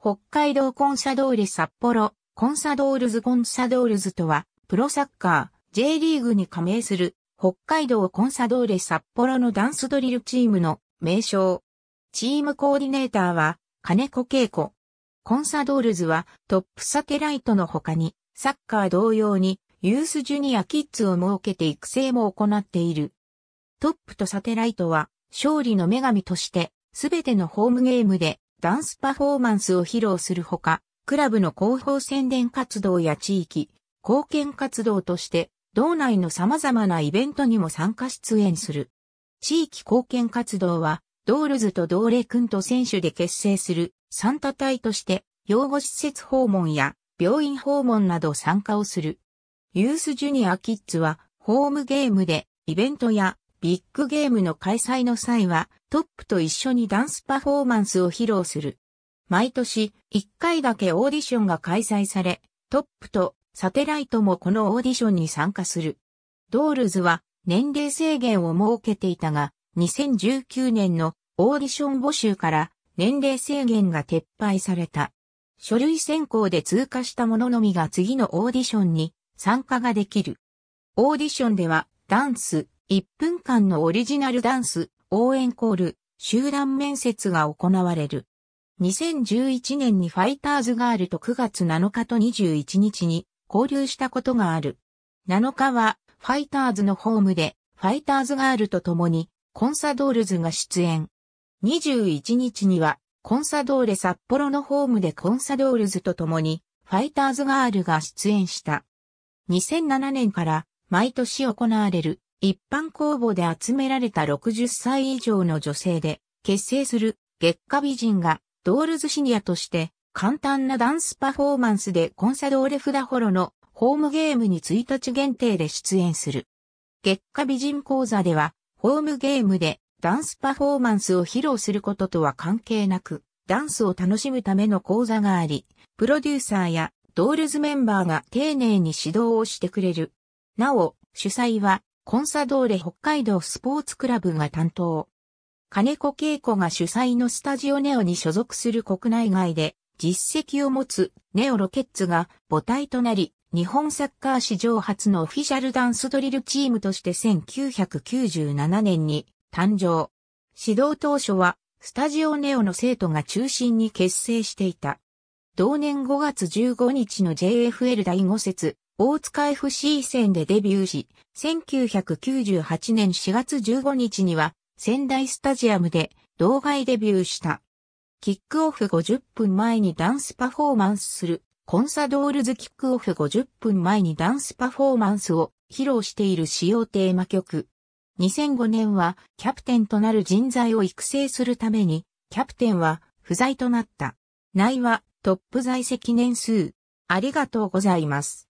北海道コンサドーレ札幌、コンサドールズコンサドールズとは、プロサッカー、J リーグに加盟する、北海道コンサドーレ札幌のダンスドリルチームの名称。チームコーディネーターは、金子恵子。コンサドールズは、トップサテライトの他に、サッカー同様に、ユースジュニアキッズを設けて育成も行っている。トップとサテライトは、勝利の女神として、すべてのホームゲームでダンスパフォーマンスを披露するほか、クラブの広報宣伝活動や地域、貢献活動として、道内の様々なイベントにも参加出演する。地域貢献活動は、ドールズとドーレ君と選手で結成するン多隊として、養護施設訪問や病院訪問など参加をする。ユースジュニアキッズは、ホームゲームでイベントやビッグゲームの開催の際は、トップと一緒にダンスパフォーマンスを披露する。毎年1回だけオーディションが開催され、トップとサテライトもこのオーディションに参加する。ドールズは年齢制限を設けていたが、2019年のオーディション募集から年齢制限が撤廃された。書類選考で通過した者のみが次のオーディションに参加ができる。オーディションではダンス、1分間のオリジナルダンス、応援コール、集団面接が行われる。2011年にファイターズガールと9月7日と21日に交流したことがある。7日はファイターズのホームでファイターズガールと共にコンサドールズが出演。21日にはコンサドーレ札幌のホームでコンサドールズと共にファイターズガールが出演した。2007年から毎年行われる一般公募で集められた60歳以上の女性で結成する月下美人がドールズシニアとして簡単なダンスパフォーマンスでコンサドーレフダホロのホームゲームに1日限定で出演する。月下美人講座ではホームゲームでダンスパフォーマンスを披露することとは関係なくダンスを楽しむための講座があり、プロデューサーやドールズメンバーが丁寧に指導をしてくれる。なお、主催はコンサドーレ北海道スポーツクラブが担当。金子恵子が主催のスタジオネオに所属する国内外で実績を持つネオロケッツが母体となり、日本サッカー史上初のオフィシャルダンスドリルチームとして1997年に誕生。指導当初はスタジオネオの生徒が中心に結成していた。同年5月15日の JFL 第5節大塚 FC 戦でデビューし、1998年4月15日には仙台スタジアムで動画デビューした。キックオフ50分前にダンスパフォーマンスする、コンサドールズキックオフ50分前にダンスパフォーマンスを披露している使用テーマ曲。2005年はキャプテンとなる人材を育成するために、キャプテンは不在となった。内はトップ在籍年数。ありがとうございます。